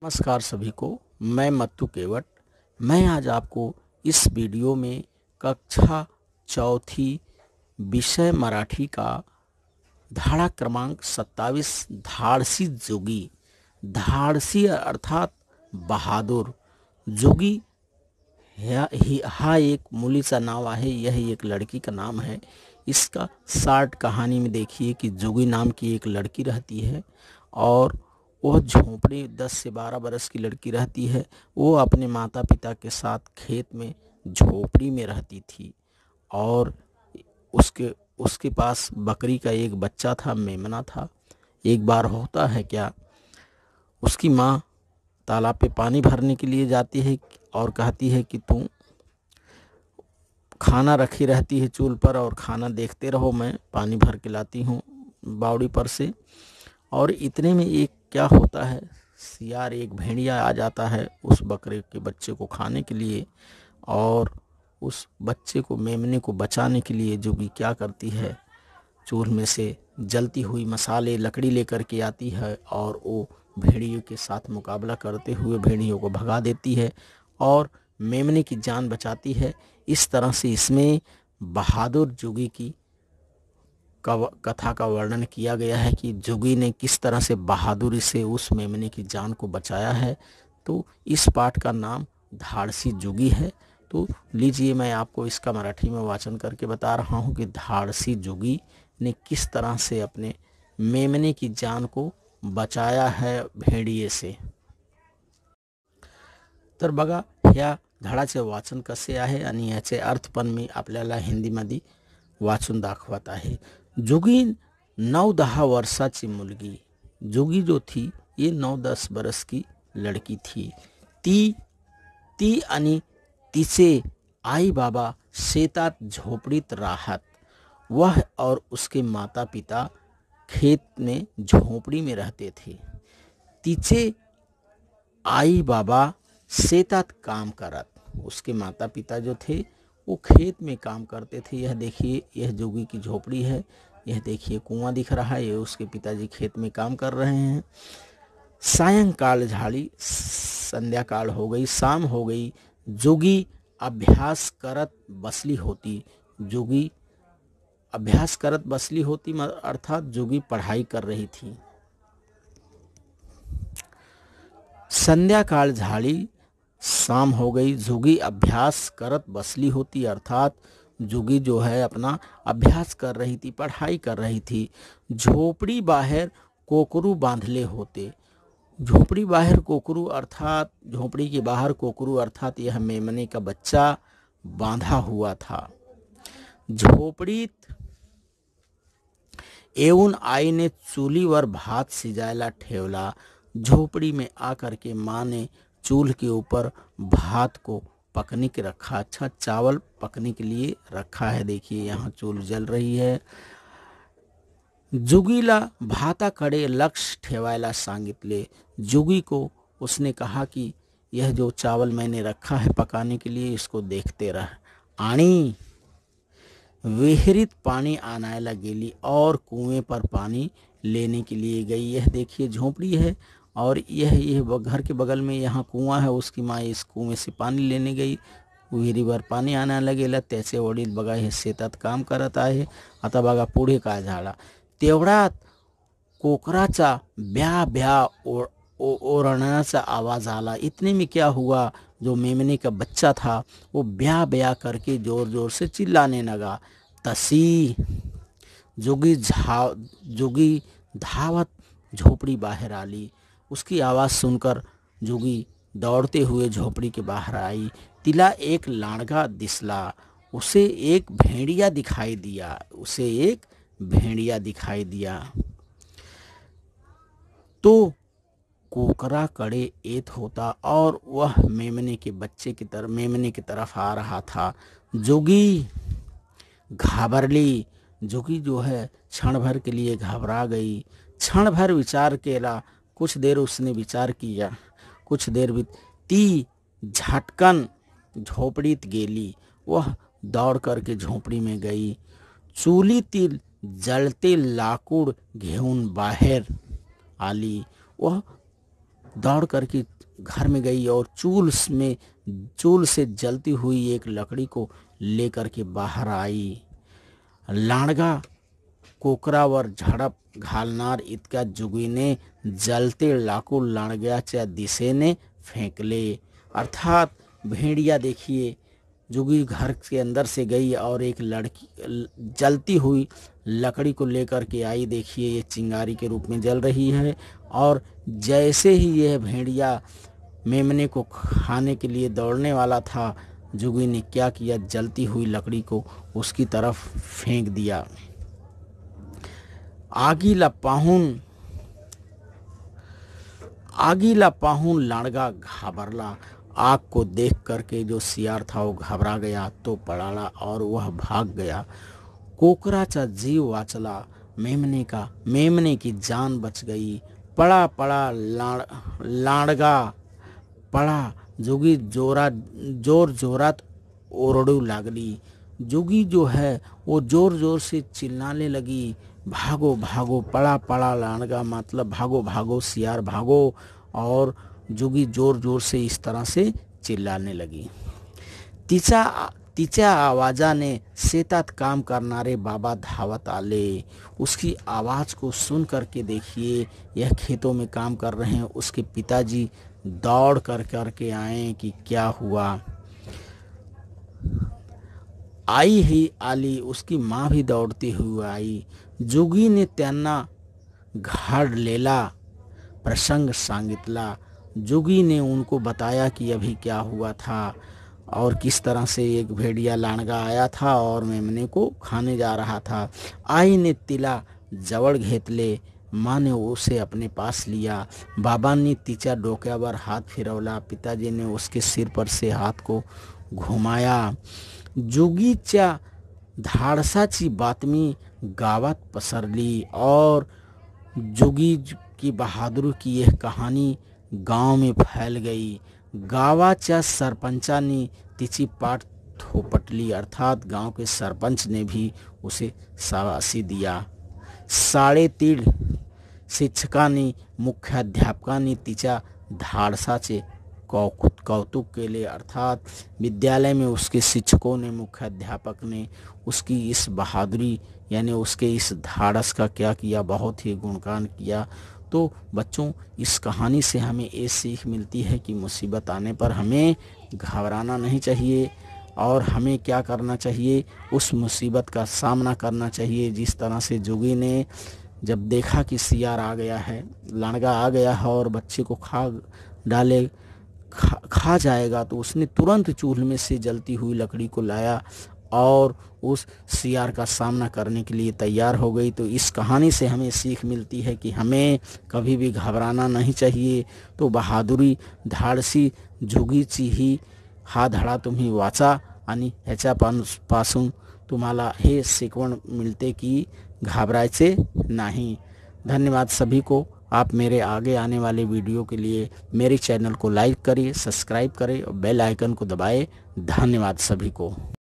नमस्कार सभी को मैं मत्तू केवट मैं आज आपको इस वीडियो में कक्षा चौथी विषय मराठी का धारा क्रमांक सत्ताईस धाड़सी जोगी धाड़सी अर्थात बहादुर जोगी ही हा एक सा नाव है यह एक लड़की का नाम है इसका शार्ट कहानी में देखिए कि जोगी नाम की एक लड़की रहती है और वह झोंपड़ी दस से बारह बरस की लड़की रहती है वो अपने माता पिता के साथ खेत में झोपड़ी में रहती थी और उसके उसके पास बकरी का एक बच्चा था मेमना था एक बार होता है क्या उसकी माँ तालाब पे पानी भरने के लिए जाती है और कहती है कि तू खाना रखी रहती है चूल पर और खाना देखते रहो मैं पानी भर के लाती हूँ बावड़ी पर से और इतने में एक क्या होता है सियार एक भेड़िया आ जाता है उस बकरे के बच्चे को खाने के लिए और उस बच्चे को मेमने को बचाने के लिए जो कि क्या करती है चूल्हे में से जलती हुई मसाले लकड़ी लेकर के आती है और वो भेड़ियों के साथ मुकाबला करते हुए भेड़ियों को भगा देती है और मेमने की जान बचाती है इस तरह से इसमें बहादुर जोगी की कथा का वर्णन किया गया है कि जोगी ने किस तरह से बहादुरी से उस मेमने की जान को बचाया है तो इस पाठ का नाम धाड़सी जोगी है तो लीजिए मैं आपको इसका मराठी में वाचन करके बता रहा हूँ कि धाड़सी जोगी ने किस तरह से अपने मेमने की जान को बचाया है भेड़िए से तर बघा ह्या धडाचे वाचन कसे आहे आणि याचे अर्थ पण मी आपल्याला हिंदीमध्ये वाचून दाखवत आहे जोगी नौ दहा वर्षाची मुलगी जोगी जो थी ये नौ दस बरस की लड़की थी ती ती आणि तिचे आई बाबा शेतात झोपडीत राहत वह और उसके माता पिता खेत में झोपड़ी में रहते थे तीचे आई बाबा सेतात काम करत उसके माता पिता जो थे वो खेत में काम करते थे यह देखिए यह जोगी की झोपड़ी है यह देखिए कुआं दिख रहा है ये उसके पिताजी खेत में काम कर रहे हैं सायंकाल झाड़ी संध्या काल हो गई शाम हो गई जोगी अभ्यास करत बसली होती जोगी अभ्यास करत बसली होती अर्थात जोगी पढ़ाई कर रही थी संध्या काल झाड़ी शाम हो गई जोगी अभ्यास करत बसली होती अर्थात जोगी जो है अपना अभ्यास कर रही थी पढ़ाई कर रही थी झोपड़ी बाहर कोकरू बांधले होते झोपड़ी बाहर कोकरू अर्थात झोपड़ी के बाहर कोकरू अर्थात यह मेमने का बच्चा बांधा हुआ था झोपडीत ने चूली चुलीवर भात सिजायला ठेवला झोपड़ी में आकर के माँ ने चूल्ह के ऊपर भात को पकने के रखा अच्छा चावल पकने के लिए रखा है देखिए यहाँ चूल जल रही है जुगीला भाता कड़े लक्ष्य ठेवायला सांगित ले जुगी को उसने कहा कि यह जो चावल मैंने रखा है पकाने के लिए इसको देखते रह आणी विहरित पानी आने लगेली और कुएं पर पानी लेने के लिए गई यह देखिए झोपड़ी है और यह यह घर के बगल में यहाँ कुआं है उसकी माँ इस कुएं से पानी लेने गई विहिरीवर पाणी आणायला लागेला तैसे वडील बगा हे शेतात काम करत आहे आता बघा पूढ़े का झाड़ा तेवढ्यात कोकराचा ब्या ब्या ओरणा सा आवाज़ आला इतने में क्या हुआ जो मेमने का बच्चा था वो ब्या ब्या करके ज़ोर ज़ोर से चिल्लाने लगा तसी जोगी झा जोगी धावत झोपड़ी बाहर आली उसकी आवाज़ सुनकर जोगी दौड़ते हुए झोपड़ी के बाहर आई तिला एक लाड़गा दिसला उसे एक भेड़िया दिखाई दिया उसे एक भेड़िया दिखाई दिया तो कोकरा कड़े एत होता और वह मेमने के बच्चे की तरफ मेमने की तरफ आ रहा था जोगी घाबर ली जो कि जो है क्षण भर के लिए घबरा गई क्षण भर विचार केला कुछ देर उसने विचार किया कुछ देर भी ती झटकन झोपड़ी गेली वह दौड़ करके झोपड़ी में गई चूली तिल जलते लाकुड़ घेऊन बाहर आली वह दौड़ करके घर में गई और चूल्स में चूल से जलती हुई एक लकड़ी को लेकर के बाहर आई लाड़गा और झडप इतका जुगी जुगीने जलते लाकू दिशे ने फेंक फेंकले अर्थात भेड़िया देखिए जुगी घर के अंदर से गई और एक लड़की जलती हुई लकड़ी को लेकर के आई देखिए ये चिंगारी के रूप में जल रही है और जैसे ही यह भेड़िया मेमने को खाने के लिए दौड़ने वाला था जुगी ने क्या किया जलती हुई लकड़ी को उसकी तरफ फेंक दिया आगीला पाहुन आगीला पाहुन लड़गा घाबरला आग को देख करके जो सियार था वो घबरा गया तो पड़ाला और वह भाग गया कोकरा चा जीव वाचला मेमने का मेमने की जान बच गई पड़ा पड़ा लाड़ लाड़गा पड़ा जोगी जोरा जोर जोरात ओरडू लागली जोगी जो है वो जोर जोर से चिल्लाने लगी भागो भागो पड़ा पड़ा लान का मतलब भागो भागो सियार भागो और जोगी जोर जोर से इस तरह से चिल्लाने लगी तीसा आवाजा ने शेतात काम रे बाबा धावत आले उसकी आवाज़ को सुन करके देखिए यह खेतों में काम कर रहे हैं उसके पिताजी दौड़ कर करके आए कि क्या हुआ आई ही आली उसकी माँ भी दौड़ती हुई आई जोगी ने तैना घर लेला प्रसंग सांगितला जोगी ने उनको बताया कि अभी क्या हुआ था और किस तरह से एक भेड़िया लाणगा आया था और मेमने को खाने जा रहा था आई ने तिला घेत ले माँ ने उसे अपने पास लिया बाबा ने तिचा डोक्यावर हाथ फिरौला पिताजी ने उसके सिर पर से हाथ को घुमाया धाड़सा ची बातमी पसर पसरली और जुगी की बहादुर की यह कहानी गांव में फैल गई गावाचा सरपंचा ने तिची पाठ थोपटली अर्थात गांव के सरपंच ने भी उसे शाबाशी दिया साढ़े शिक्षका साडे ने शिक्षकांनी धाड़सा से धाडसाचे कौतुक के लिए अर्थात विद्यालय में उसके शिक्षकों ने मुख्याध्यापक ने उसकी इस बहादुरी यानी उसके इस धाड़स का क्या किया बहुत ही गुणगान किया तो बच्चों इस कहानी से हमें ये सीख मिलती है कि मुसीबत आने पर हमें घबराना नहीं चाहिए और हमें क्या करना चाहिए उस मुसीबत का सामना करना चाहिए जिस तरह से जोगी ने जब देखा कि सियार आ गया है लड़का आ गया है और बच्चे को खा डाले खा, खा जाएगा तो उसने तुरंत चूल्हे में से जलती हुई लकड़ी को लाया और उस सियार का सामना करने के लिए तैयार हो गई तो इस कहानी से हमें सीख मिलती है कि हमें कभी भी घबराना नहीं चाहिए तो बहादुरी धाडसी झुगी ची ही हा धडा तुम्ही वाचा आणि ह्याच्यापासून तुम्हाला हे शिकवण मिलते की घाबरायचे नहीं धन्यवाद सभी को आप मेरे आगे आने वाले वीडियो के लिए मेरे चैनल को लाइक करें सब्सक्राइब करें और बेल आइकन को दबाएं धन्यवाद सभी को